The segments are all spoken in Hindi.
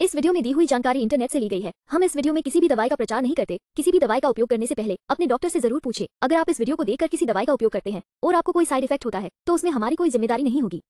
इस वीडियो में दी हुई जानकारी इंटरनेट से ली गई है हम इस वीडियो में किसी भी दवाई का प्रचार नहीं करते किसी भी दवाई का उपयोग करने से पहले अपने डॉक्टर से जरूर पूछे अगर आप इस वीडियो को देखकर किसी दवाई का उपयोग करते हैं और आपको कोई साइड इफेक्ट होता है तो उसमें हमारी कोई जिम्मेदारी नहीं होगी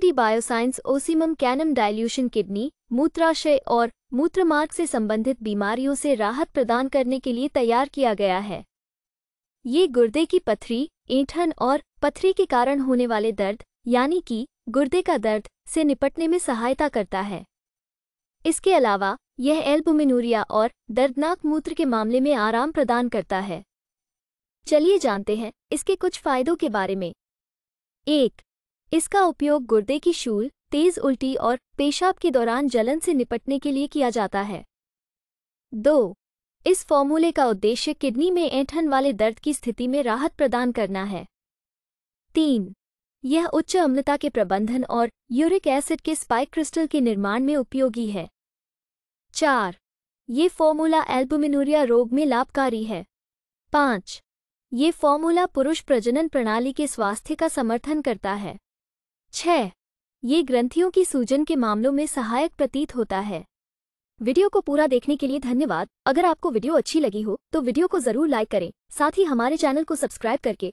डी बायोसाइंस ओसिमम कैनम डायल्यूशन किडनी मूत्राशय और मूत्रमार्ग से संबंधित बीमारियों से राहत प्रदान करने के लिए तैयार किया गया है ये गुर्दे की पथरी ऐंठन और पथरी के कारण होने वाले दर्द यानी कि गुर्दे का दर्द से निपटने में सहायता करता है इसके अलावा यह एल्बुमिनूरिया और दर्दनाक मूत्र के मामले में आराम प्रदान करता है चलिए जानते हैं इसके कुछ फायदों के बारे में एक इसका उपयोग गुर्दे की शूल तेज उल्टी और पेशाब के दौरान जलन से निपटने के लिए किया जाता है दो इस फॉर्मूले का उद्देश्य किडनी में ऐंठन वाले दर्द की स्थिति में राहत प्रदान करना है तीन यह उच्च अम्लता के प्रबंधन और यूरिक एसिड के स्पाइक क्रिस्टल के निर्माण में उपयोगी है चार ये फॉर्मूला एल्बुमिनूरिया रोग में लाभकारी है पाँच ये फॉर्मूला पुरुष प्रजनन प्रणाली के स्वास्थ्य का समर्थन करता है छह ये ग्रंथियों की सूजन के मामलों में सहायक प्रतीत होता है वीडियो को पूरा देखने के लिए धन्यवाद अगर आपको वीडियो अच्छी लगी हो तो वीडियो को जरूर लाइक करें साथ ही हमारे चैनल को सब्सक्राइब करके